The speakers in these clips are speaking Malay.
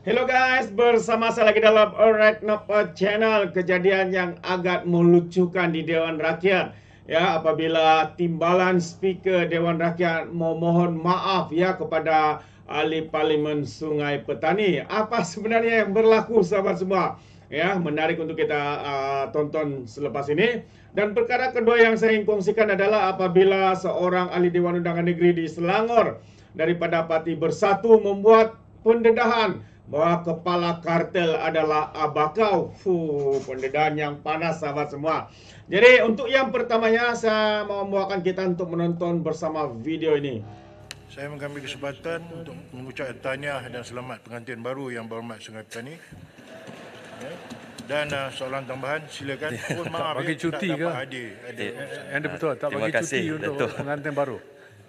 Hello guys, bersama saya lagi dalam Red Notepad Channel Kejadian yang agak melucukan di Dewan Rakyat Ya, apabila timbalan speaker Dewan Rakyat memohon maaf ya kepada ahli parlimen Sungai Petani Apa sebenarnya yang berlaku sahabat semua? Ya, menarik untuk kita uh, tonton selepas ini Dan perkara kedua yang saya ingin kongsikan adalah apabila seorang ahli Dewan Undangan Negeri di Selangor daripada Parti Bersatu membuat pendedahan bahawa kepala kartel adalah Abakau. Fuh, pendedahan yang panas sahabat semua. Jadi untuk yang pertamanya saya mau membawakan kita untuk menonton bersama video ini. Saya mengambil kesempatan untuk mengucapkan tanya dan selamat pengantin baru yang berhormat sangat Petani. Ya. Dan uh, soalan tambahan silakan. Oh, maaf, bagi ya, cuti tak ke? Dapat hadir. Eh, eh, yang dipertua, tak bagi kasih, cuti untuk pengantin baru.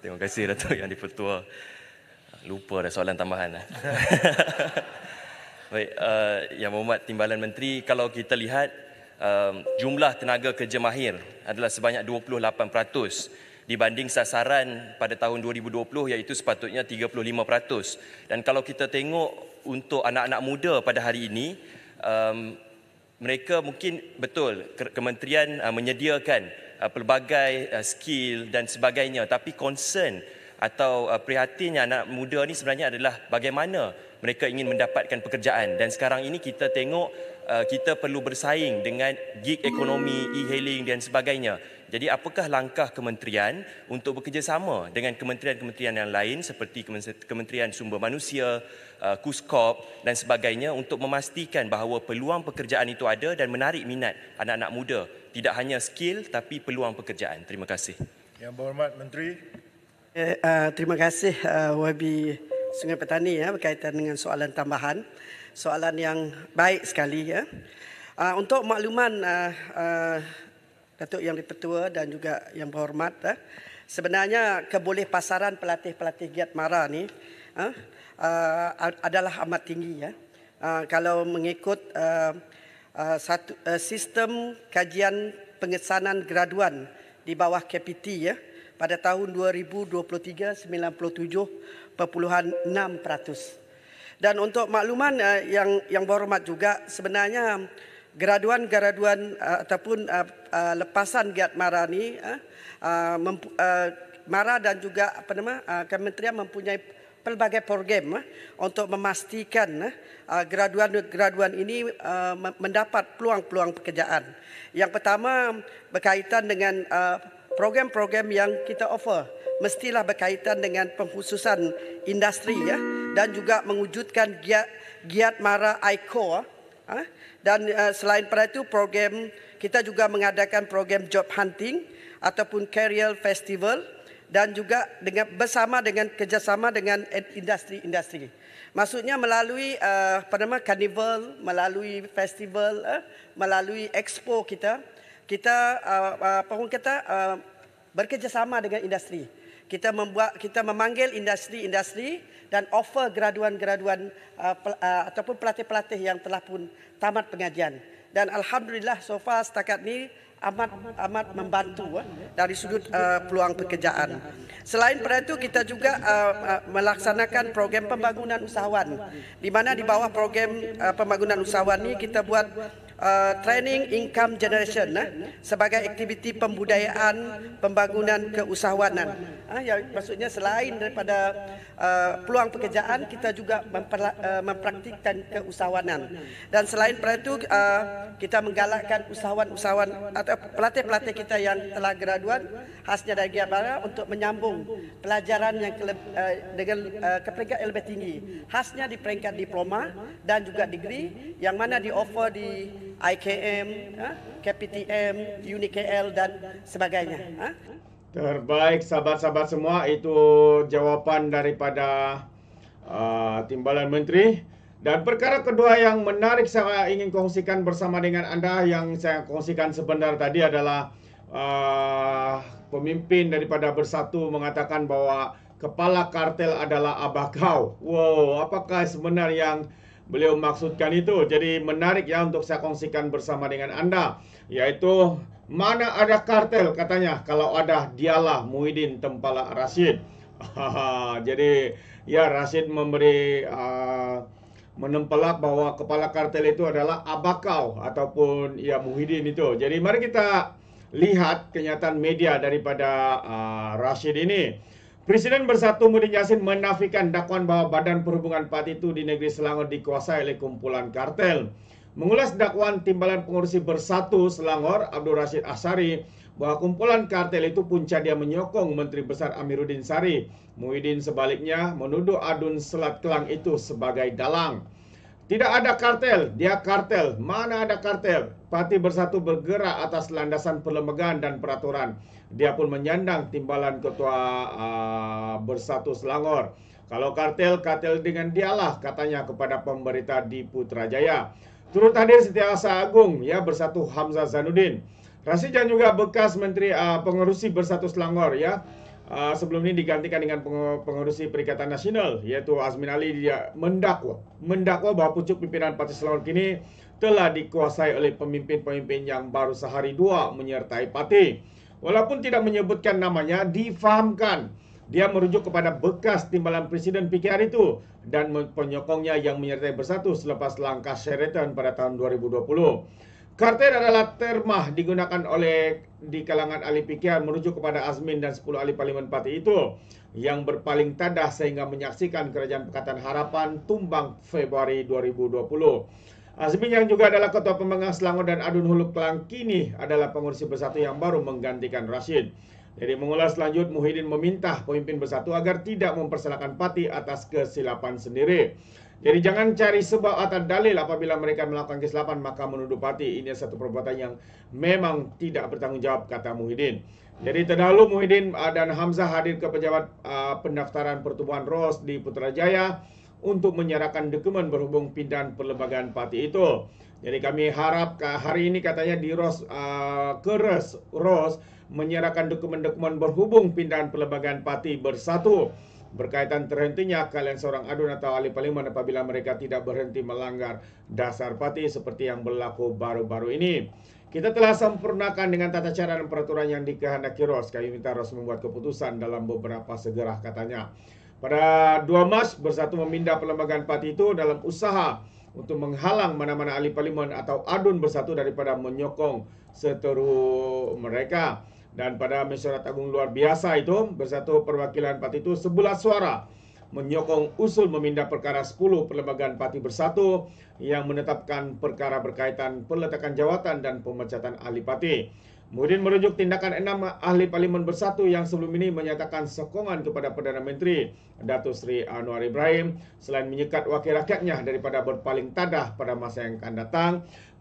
Terima kasih Datuk Yang Dipertua. Terima kasih Datuk Yang Dipertua lupa ada soalan tambahan. Lah. Baik, uh, Yang Muhammad Timbalan Menteri, kalau kita lihat um, jumlah tenaga kerja mahir adalah sebanyak 28% dibanding sasaran pada tahun 2020 iaitu sepatutnya 35%. Dan kalau kita tengok untuk anak-anak muda pada hari ini, um, mereka mungkin betul kementerian uh, menyediakan uh, pelbagai uh, skill dan sebagainya tapi concern atau uh, prihatinnya anak muda ni sebenarnya adalah bagaimana mereka ingin mendapatkan pekerjaan dan sekarang ini kita tengok uh, kita perlu bersaing dengan gig ekonomi, e-hailing dan sebagainya. Jadi apakah langkah kementerian untuk bekerjasama dengan kementerian-kementerian yang lain seperti Kementerian Sumber Manusia, uh, KUSKOP dan sebagainya untuk memastikan bahawa peluang pekerjaan itu ada dan menarik minat anak-anak muda. Tidak hanya skill tapi peluang pekerjaan. Terima kasih. Yang berhormat Menteri, Eh, ah, terima kasih ah, Wabi Sungai Petani ya berkaitan dengan soalan tambahan. Soalan yang baik sekali ya. Uh, untuk makluman uh, uh, Datuk Yang Dipertua dan juga Yang Berhormat, uh, sebenarnya keboleh pasaran pelatih-pelatih Giat Mara ini uh, ya, uh, adalah amat tinggi. ya. Uh, kalau mengikut uh, uh, satu, uh, sistem kajian pengesanan graduan di bawah KPT, ya, uh, pada tahun 2023 97.6%. Dan untuk makluman uh, yang yang berhormat juga sebenarnya eh, graduan-graduan eh, ataupun lepasan giat mara ni mara dan juga apa nama kementerian mempunyai pelbagai program untuk memastikan graduan-graduan ini mendapat peluang-peluang pekerjaan. Yang pertama berkaitan dengan program-program yang kita offer mestilah berkaitan dengan pengkhususan industri ya dan juga mewujudkan giat giat mara ICO ha? Ya. dan uh, selain pada itu program kita juga mengadakan program job hunting ataupun career festival dan juga dengan bersama dengan kerjasama dengan industri-industri. Maksudnya melalui uh, apa nama carnival, melalui festival, uh, melalui expo kita, kita ah, ah, apa pun kata ah, bekerjasama dengan industri. Kita membuat kita memanggil industri-industri dan offer graduan-graduan ataupun pelatih-pelatih yang telah pun tamat pengajian. Dan alhamdulillah so far setakat ni amat amat membantu eh, dari sudut peluang pekerjaan. Selain pada itu kita juga uh, melaksanakan program pembangunan usahawan di mana di bawah program uh, pembangunan usahawan ini kita buat Uh, training income generation eh, sebagai aktiviti pembudayaan pembangunan keusahawanan. Ah, yang maksudnya selain daripada uh, peluang pekerjaan, kita juga uh, mempraktikkan keusahawanan. Dan selain daripada itu, uh, kita menggalakkan usahawan-usahawan atau pelatih-pelatih kita yang telah graduan khasnya dari Gia untuk menyambung pelajaran yang ke, uh, dengan uh, ke yang lebih tinggi. Khasnya di peringkat diploma dan juga degree yang mana di offer di IKM, ha? KPTM, UniKL dan sebagainya. Ha? Terbaik sahabat-sahabat semua itu jawapan daripada uh, timbalan menteri dan perkara kedua yang menarik saya ingin kongsikan bersama dengan anda yang saya kongsikan sebentar tadi adalah uh, pemimpin daripada Bersatu mengatakan bahwa kepala kartel adalah abah kau. Wow, apakah sebenarnya yang beliau maksudkan itu. Jadi menarik ya untuk saya kongsikan bersama dengan anda. Yaitu mana ada kartel katanya. Kalau ada dialah Muhyiddin Tempala Rashid. Jadi ya Rashid memberi uh, menempelak bahwa kepala kartel itu adalah Abakau ataupun ya Muhyiddin itu. Jadi mari kita lihat kenyataan media daripada uh, Rashid ini. Presiden Bersatu Mudin Yassin menafikan dakwaan bahawa badan perhubungan parti itu di negeri Selangor dikuasai oleh kumpulan kartel. Mengulas dakwaan timbalan pengurusi Bersatu Selangor Abdul Rashid Asari bahawa kumpulan kartel itu punca dia menyokong Menteri Besar Amiruddin Sari. Muhyiddin sebaliknya menuduh adun selat kelang itu sebagai dalang. Tidak ada kartel, dia kartel. Mana ada kartel? Parti Bersatu bergerak atas landasan perlembagaan dan peraturan. Dia pun menyandang timbalan Ketua uh, Bersatu Selangor. Kalau kartel, kartel dengan dialah katanya kepada pemberita di Putrajaya. Turut hadir Setiausaha Agung ya Bersatu Hamzah Zanuddin. Rasijan juga bekas menteri uh, pengerusi Bersatu Selangor ya. Ah, sebelum ini digantikan dengan pengurusi Perikatan Nasional iaitu Azmin Ali dia mendakwa mendakwa bahawa pucuk pimpinan Parti Selangor kini telah dikuasai oleh pemimpin-pemimpin yang baru sehari dua menyertai parti. Walaupun tidak menyebutkan namanya, difahamkan dia merujuk kepada bekas timbalan Presiden PKR itu dan penyokongnya yang menyertai bersatu selepas langkah Sheraton pada tahun 2020. Kartel adalah terma digunakan oleh di kalangan ahli fikihan merujuk kepada Azmin dan 10 ahli parlimen parti itu yang berpaling tadah sehingga menyaksikan kerajaan Pekatan Harapan tumbang Februari 2020. Azmin yang juga adalah ketua pemegang Selangor dan Adun Hulu Kelang kini adalah pengurus bersatu yang baru menggantikan Rashid. Jadi mengulas selanjut, Muhyiddin meminta pemimpin bersatu agar tidak mempersalahkan parti atas kesilapan sendiri. Jadi jangan cari sebab atau dalil apabila mereka melakukan kesilapan maka menuduh parti. Ini satu perbuatan yang memang tidak bertanggungjawab kata Muhyiddin. Jadi terdahulu Muhyiddin ah, dan Hamzah hadir ke pejabat uh, pendaftaran pertubuhan ROS di Putrajaya untuk menyerahkan dokumen berhubung pindahan perlembagaan parti itu. Jadi kami harap hari ini katanya di ROS uh, ah, ke ROS, ROS menyerahkan dokumen-dokumen berhubung pindahan perlembagaan parti bersatu berkaitan terhentinya kalian seorang adun atau ahli parlimen apabila mereka tidak berhenti melanggar dasar parti seperti yang berlaku baru-baru ini. Kita telah sempurnakan dengan tata cara dan peraturan yang dikehendaki Ros. Kami minta Ros membuat keputusan dalam beberapa segera katanya. Pada 2 mas bersatu memindah perlembagaan parti itu dalam usaha untuk menghalang mana-mana ahli parlimen atau adun bersatu daripada menyokong seteru mereka dan pada mesyuarat agung luar biasa itu bersatu perwakilan parti itu sebelah suara menyokong usul memindah perkara 10 Perlembagaan Parti Bersatu yang menetapkan perkara berkaitan peletakan jawatan dan pemecatan ahli parti. Mudin merujuk tindakan enam ahli parlimen bersatu yang sebelum ini menyatakan sokongan kepada Perdana Menteri Datuk Seri Anwar Ibrahim selain menyekat wakil rakyatnya daripada berpaling tadah pada masa yang akan datang.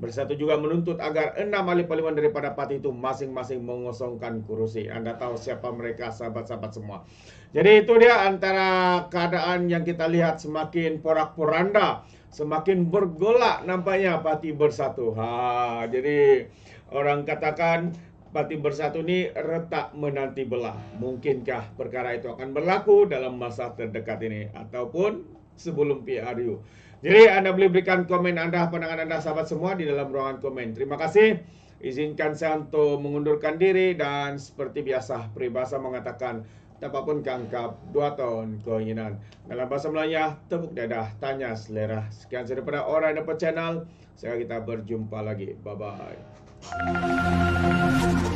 Bersatu juga menuntut agar enam ahli parlimen daripada parti itu masing-masing mengosongkan kursi. Anda tahu siapa mereka sahabat-sahabat semua. Jadi itu dia antara keadaan yang kita lihat semakin porak-poranda, semakin bergolak nampaknya parti bersatu. Ha, jadi Orang katakan parti bersatu ini retak menanti belah. Mungkinkah perkara itu akan berlaku dalam masa terdekat ini ataupun sebelum PRU? Jadi anda boleh berikan komen anda, pandangan anda sahabat semua di dalam ruangan komen. Terima kasih. Izinkan saya untuk mengundurkan diri dan seperti biasa peribahasa mengatakan apapun kangkap dua tahun keinginan. Dalam bahasa Melayu, tepuk dadah, tanya selera. Sekian sahaja orang yang dapat channel. Sekarang kita berjumpa lagi. Bye-bye. Música